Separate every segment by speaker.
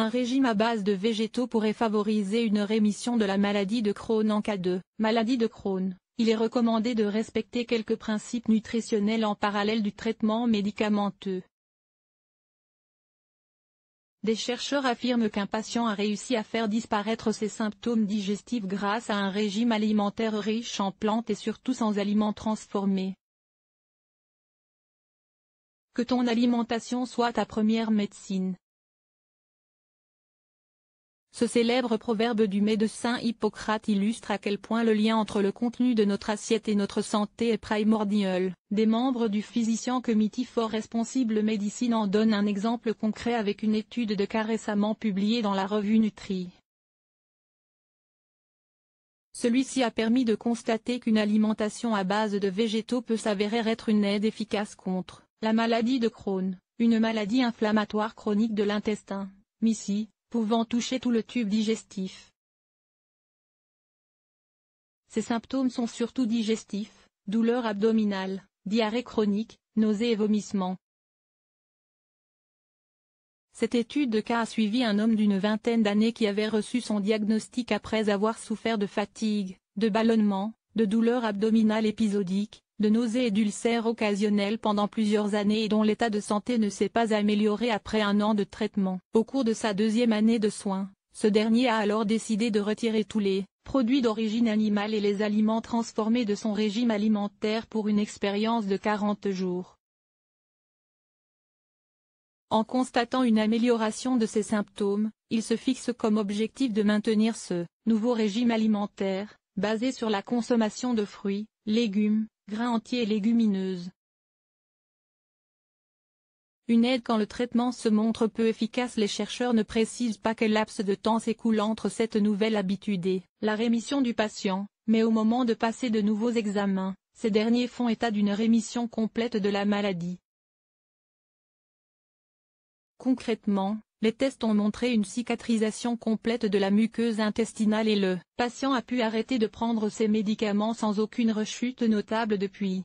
Speaker 1: Un régime à base de végétaux pourrait favoriser une rémission de la maladie de Crohn en cas de maladie de Crohn. Il est recommandé de respecter quelques principes nutritionnels en parallèle du traitement médicamenteux. Des chercheurs affirment qu'un patient a réussi à faire disparaître ses symptômes digestifs grâce à un régime alimentaire riche en plantes et surtout sans aliments transformés. Que ton alimentation soit ta première médecine. Ce célèbre proverbe du médecin Hippocrate illustre à quel point le lien entre le contenu de notre assiette et notre santé est primordial. Des membres du Physician Committee for Responsible Medicine en donnent un exemple concret avec une étude de cas récemment publiée dans la revue Nutri. Celui-ci a permis de constater qu'une alimentation à base de végétaux peut s'avérer être une aide efficace contre la maladie de Crohn, une maladie inflammatoire chronique de l'intestin, pouvant toucher tout le tube digestif. Ces symptômes sont surtout digestifs, douleurs abdominales, diarrhée chronique, nausées et vomissements. Cette étude de cas a suivi un homme d'une vingtaine d'années qui avait reçu son diagnostic après avoir souffert de fatigue, de ballonnement, de douleurs abdominales épisodiques, de nausées et d'ulcères occasionnels pendant plusieurs années et dont l'état de santé ne s'est pas amélioré après un an de traitement. Au cours de sa deuxième année de soins, ce dernier a alors décidé de retirer tous les produits d'origine animale et les aliments transformés de son régime alimentaire pour une expérience de 40 jours. En constatant une amélioration de ses symptômes, il se fixe comme objectif de maintenir ce nouveau régime alimentaire, basée sur la consommation de fruits, légumes, grains entiers et légumineuses. Une aide quand le traitement se montre peu efficace les chercheurs ne précisent pas quel laps de temps s'écoule entre cette nouvelle habitude et la rémission du patient, mais au moment de passer de nouveaux examens, ces derniers font état d'une rémission complète de la maladie. Concrètement, les tests ont montré une cicatrisation complète de la muqueuse intestinale et le patient a pu arrêter de prendre ses médicaments sans aucune rechute notable depuis.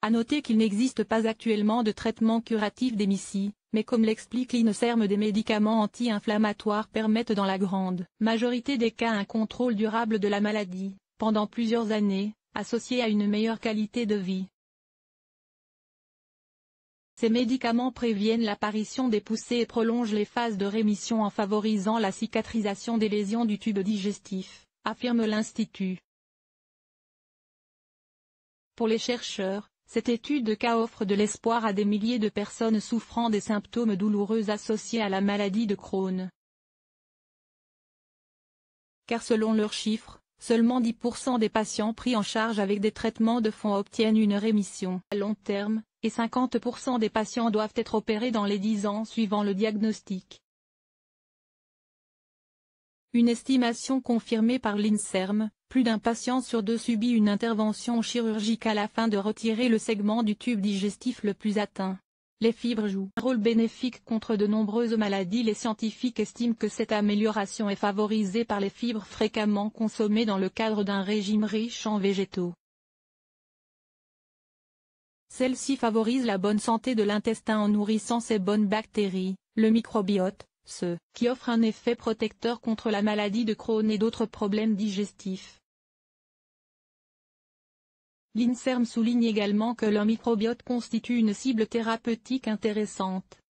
Speaker 1: À noter qu'il n'existe pas actuellement de traitement curatif des mais comme l'explique l'INSERM des médicaments anti-inflammatoires permettent dans la grande majorité des cas un contrôle durable de la maladie, pendant plusieurs années, associé à une meilleure qualité de vie. Ces médicaments préviennent l'apparition des poussées et prolongent les phases de rémission en favorisant la cicatrisation des lésions du tube digestif, affirme l'Institut. Pour les chercheurs, cette étude de cas offre de l'espoir à des milliers de personnes souffrant des symptômes douloureux associés à la maladie de Crohn. Car selon leurs chiffres, seulement 10% des patients pris en charge avec des traitements de fond obtiennent une rémission à long terme, et 50% des patients doivent être opérés dans les 10 ans suivant le diagnostic. Une estimation confirmée par l'INSERM, plus d'un patient sur deux subit une intervention chirurgicale afin de retirer le segment du tube digestif le plus atteint. Les fibres jouent un rôle bénéfique contre de nombreuses maladies. Les scientifiques estiment que cette amélioration est favorisée par les fibres fréquemment consommées dans le cadre d'un régime riche en végétaux. Celle-ci favorise la bonne santé de l'intestin en nourrissant ses bonnes bactéries, le microbiote, ce qui offre un effet protecteur contre la maladie de Crohn et d'autres problèmes digestifs. L'INSERM souligne également que le microbiote constitue une cible thérapeutique intéressante.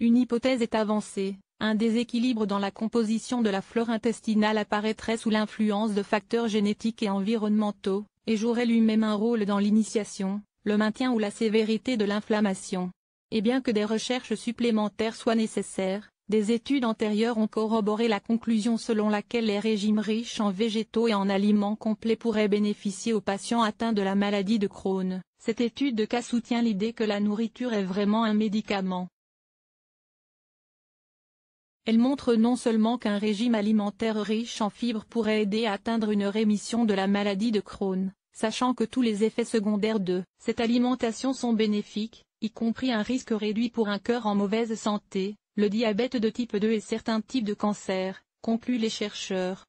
Speaker 1: Une hypothèse est avancée, un déséquilibre dans la composition de la flore intestinale apparaîtrait sous l'influence de facteurs génétiques et environnementaux, et jouerait lui-même un rôle dans l'initiation, le maintien ou la sévérité de l'inflammation. Et bien que des recherches supplémentaires soient nécessaires, des études antérieures ont corroboré la conclusion selon laquelle les régimes riches en végétaux et en aliments complets pourraient bénéficier aux patients atteints de la maladie de Crohn. Cette étude de cas soutient l'idée que la nourriture est vraiment un médicament. Elle montre non seulement qu'un régime alimentaire riche en fibres pourrait aider à atteindre une rémission de la maladie de Crohn, sachant que tous les effets secondaires de cette alimentation sont bénéfiques, y compris un risque réduit pour un cœur en mauvaise santé, le diabète de type 2 et certains types de cancers, concluent les chercheurs,